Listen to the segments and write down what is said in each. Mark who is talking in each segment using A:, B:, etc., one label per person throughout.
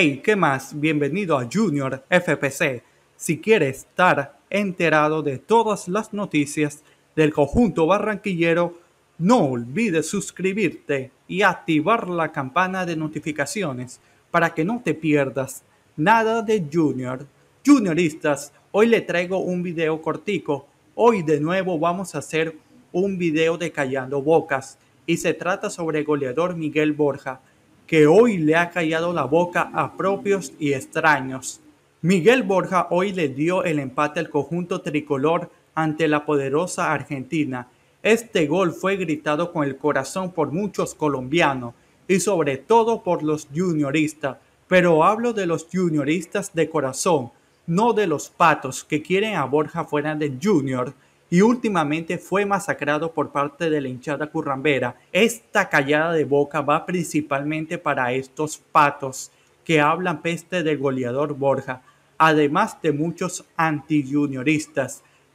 A: Hey, ¿qué más? Bienvenido a Junior FPC. Si quieres estar enterado de todas las noticias del conjunto barranquillero, no olvides suscribirte y activar la campana de notificaciones para que no te pierdas nada de Junior. Junioristas, hoy le traigo un video cortico. Hoy de nuevo vamos a hacer un video de Callando Bocas y se trata sobre goleador Miguel Borja que hoy le ha callado la boca a propios y extraños. Miguel Borja hoy le dio el empate al conjunto tricolor ante la poderosa Argentina. Este gol fue gritado con el corazón por muchos colombianos y sobre todo por los junioristas, pero hablo de los junioristas de corazón, no de los patos que quieren a Borja fuera de junior y últimamente fue masacrado por parte de la hinchada currambera. Esta callada de boca va principalmente para estos patos que hablan peste del goleador Borja, además de muchos anti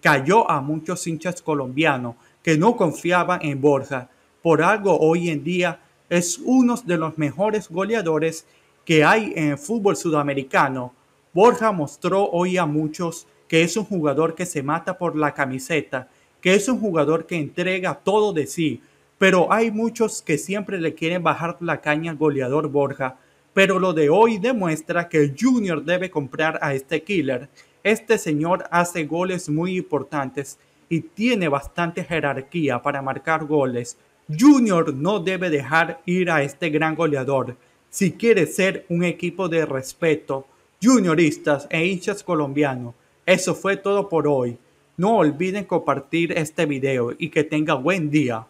A: Cayó a muchos hinchas colombianos que no confiaban en Borja. Por algo hoy en día es uno de los mejores goleadores que hay en fútbol sudamericano. Borja mostró hoy a muchos que es un jugador que se mata por la camiseta, que es un jugador que entrega todo de sí, pero hay muchos que siempre le quieren bajar la caña al goleador Borja, pero lo de hoy demuestra que el Junior debe comprar a este killer. Este señor hace goles muy importantes y tiene bastante jerarquía para marcar goles. Junior no debe dejar ir a este gran goleador. Si quiere ser un equipo de respeto, junioristas e hinchas colombianos, eso fue todo por hoy. No olviden compartir este video y que tenga buen día.